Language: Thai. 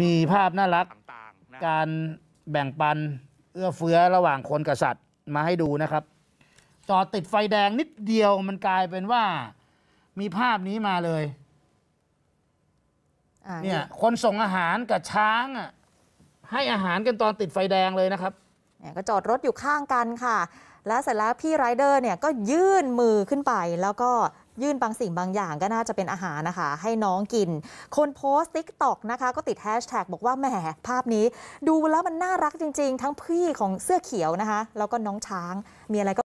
มีภาพน่ารักการแบ่งปันเอื้อเฟื้อระหว่างคนกับสัตว์มาให้ดูนะครับจอดติดไฟแดงนิดเดียวมันกลายเป็นว่า มีภาพนี้มาเลยเนี่ยคนส่งอาหารกับช้างอ่ะให้อาหารกันตอนติดไฟแดงเลยนะครับเนี่ยก็จอดรถอยู่ข้างกันค่ะ แล้วเสร็จแล้วพี่ไรเดอร์เนี่ยก็ยื่นมือขึ้นไปแล้วก็ยื่นบางสิ่งบางอย่างก็น่าจะเป็นอาหารนะคะ ให้น้องกิน คนโพสต์ทิกตอกนะคะ ก็ติดแฮชแท็กบอกว่าแหมภาพนี้ ดูแล้วมันน่ารักจริง ๆ ทั้งพี่ของเสื้อเขียวนะคะ แล้วก็น้องช้างมีอะไรก็